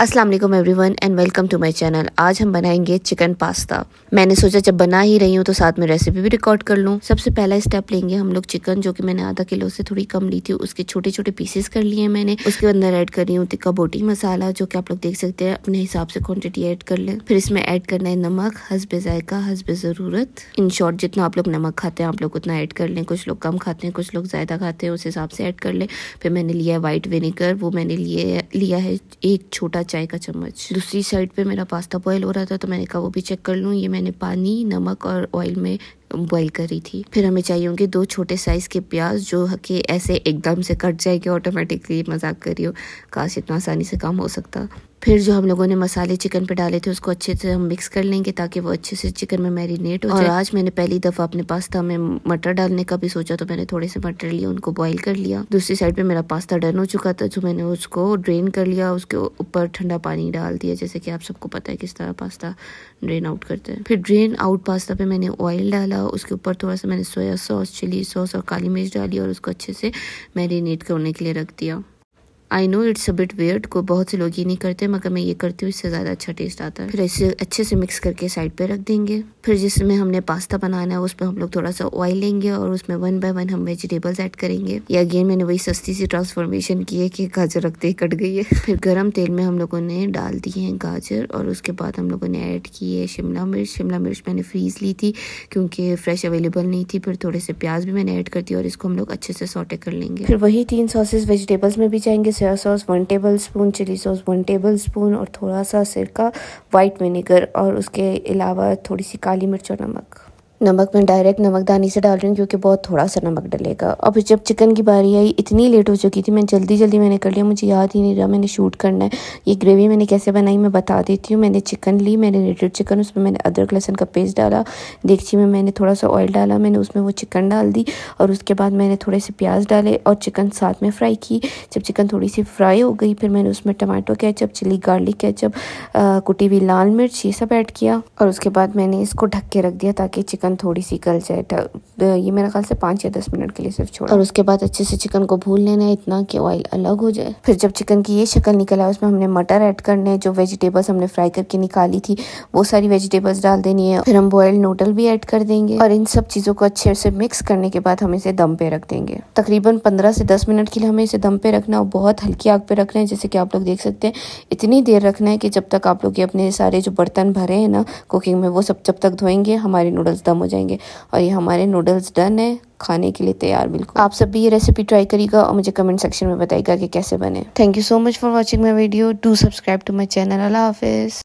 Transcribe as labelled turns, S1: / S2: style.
S1: Aslam everyone and welcome to my channel आज हम बनाएंगे चिकन पास्ता मैंने सोचा जब बना ही रही हूँ तो साथ में रेसिपी भी रिकॉर्ड कर लूँ सबसे पहला स्टेप लेंगे हम लोग चिकन जो कि मैंने आधा किलो से थोड़ी कम ली थी उसके छोटे छोटे पीसेस कर लिए मैंने उसके अंदर ऐड कर रही हूँ तिक्का बोटी मसाला जो कि आप लोग देख सकते हैं अपने हिसाब से क्वान्टिटी ऐड कर लें फिर इसमें ऐड करना है नमक हसब जायका हसब ज़रूरत इन शॉर्ट जितना आप लोग नमक खाते हैं आप लोग उतना ऐड कर लें कुछ लोग कम खाते हैं कुछ लोग ज़्यादा खाते हैं उस हिसाब से ऐड कर लें फिर मैंने लिया है वाइट विनेगर वो मैंने लिए लिया है एक छोटा चाय का चम्मच दूसरी साइड पे मेरा पास्ता बॉयल हो रहा था तो मैंने कहा वो भी चेक कर लूँ ये मैंने पानी नमक और ऑयल में बॉईल करी थी फिर हमें चाहिए होंगे दो छोटे साइज़ के प्याज जो कि ऐसे एकदम से कट जाएंगे ऑटोमेटिकली मजाक हो काश इतना आसानी से काम हो सकता फिर जो हम लोगों ने मसाले चिकन पे डाले थे उसको अच्छे से हम मिक्स कर लेंगे ताकि वो अच्छे से चिकन में मैरिनेट हो जाए और आज मैंने पहली दफ़ा अपने पास्ता में मटर डालने का भी सोचा तो मैंने थोड़े से मटर लिए उनको बॉईल कर लिया दूसरी साइड पे मेरा पास्ता डन हो चुका था जो तो मैंने उसको ड्रेन कर लिया उसके ऊपर ठंडा पानी डाल दिया जैसे कि आप सबको पता है किस तरह पास्ता ड्रेन आउट करते हैं फिर ड्रेन आउट पास्ता पे मैंने ऑयल डाला उसके ऊपर थोड़ा सा मैंने सोया सॉस चिली सॉस और काली मिर्च डाली और उसको अच्छे से मैरिनेट करने के लिए रख दिया I know it's a bit weird को बहुत से लोग ये नहीं करते मगर मैं ये करती हूँ इससे ज़्यादा अच्छा टेस्ट आता है फिर इसे अच्छे से मिक्स करके साइड पे रख देंगे फिर जिसमें हमने पास्ता बनाना है उसमें हम लोग थोड़ा सा ऑयल लेंगे और उसमें वन बाय वन हम वेजिटेबल्स ऐड करेंगे या अगेन मैंने वही सस्ती सी ट्रांसफॉर्मेशन की है कि गाजर रखते ही कट गई है फिर गर्म तेल में हम लोगों ने डाल दिए हैं गाजर और उसके बाद हम लोगों ने ऐड की है शिमला मिर्च शिमला मिर्च मैंने फ्रीज ली थी क्योंकि फ्रेश अवेलेबल नहीं थी फिर थोड़े से प्याज भी मैंने ऐड कर दी और इसको हम लोग अच्छे से सॉटे कर लेंगे फिर वही तीन सॉसेज वेजिटेबल्स में भी जाएंगे soya sauce one tablespoon chilli sauce one tablespoon और थोड़ा सा सिरका वाइट विनेगर और उसके अलावा थोड़ी सी काली मिर्च और नमक नमक मैं डायरेक्ट नमकदानी से डाल रही हूँ क्योंकि बहुत थोड़ा सा नमक डलेगा अब जब चिकन की बारी आई इतनी लेट हो चुकी थी मैं जल्दी जल्दी मैंने कर लिया मुझे याद ही नहीं रहा मैंने शूट करना है ये ग्रेवी मैंने कैसे बनाई मैं बता देती हूँ मैंने चिकन ली मैंने रेडेड चिकन उसमें मैंने अदरक लहसन का पेस्ट डाला देखिए में मैंने थोड़ा सा ऑयल डाला मैंने उसमें वो चिकन डाल दी और उसके बाद मैंने थोड़े से प्याज डाले और चिकन साथ में फ्राई की जब चिकन थोड़ी सी फ्राई हो गई फिर मैंने उसमें tomato ketchup chilli garlic ketchup कुटी हुई लाल मिर्च ये सब ऐड किया और उसके बाद मैंने इसको ढक के रख दिया ताकि चिकन चिकन थोड़ी सी गल जाए तो, ये मेरे ख्याल से पाँच या दस मिनट के लिए सिर्फ छोड़ा और उसके बाद अच्छे से चिकन को भूल लेना है इतना कि ऑयल अलग हो जाए फिर जब चिकन की ये शक्ल निकल आए उसमें हमने मटर ऐड करने हैं जो वेजिटेबल्स हमने फ्राई करके निकाली थी वो सारी वेजिटेबल्स डाल देनी है फिर हम बॉयल नूडल भी ऐड कर देंगे और इन सब चीज़ों को अच्छे से मिक्स करने के बाद हम इसे दम पे रख देंगे तकरीबन पंद्रह से दस मिनट के लिए हमें इसे दम पे रखना और बहुत हल्की आग पे रखना है जैसे कि आप लोग देख सकते हैं इतनी देर रखना है कि जब तक आप लोग ये अपने सारे जो बर्तन भरे हैं ना कुकिंग में वो सब जब तक धोएंगे हमारे नूडल्स दम कम हो जाएंगे और ये हमारे नूडल्स डन है खाने के लिए तैयार बिल्कुल आप सब भी ये रेसिपी ट्राई करिएगा और मुझे कमेंट सेक्शन में बताइएगा कि कैसे बने thank you so much for watching my video do subscribe to my channel अला हाफिज़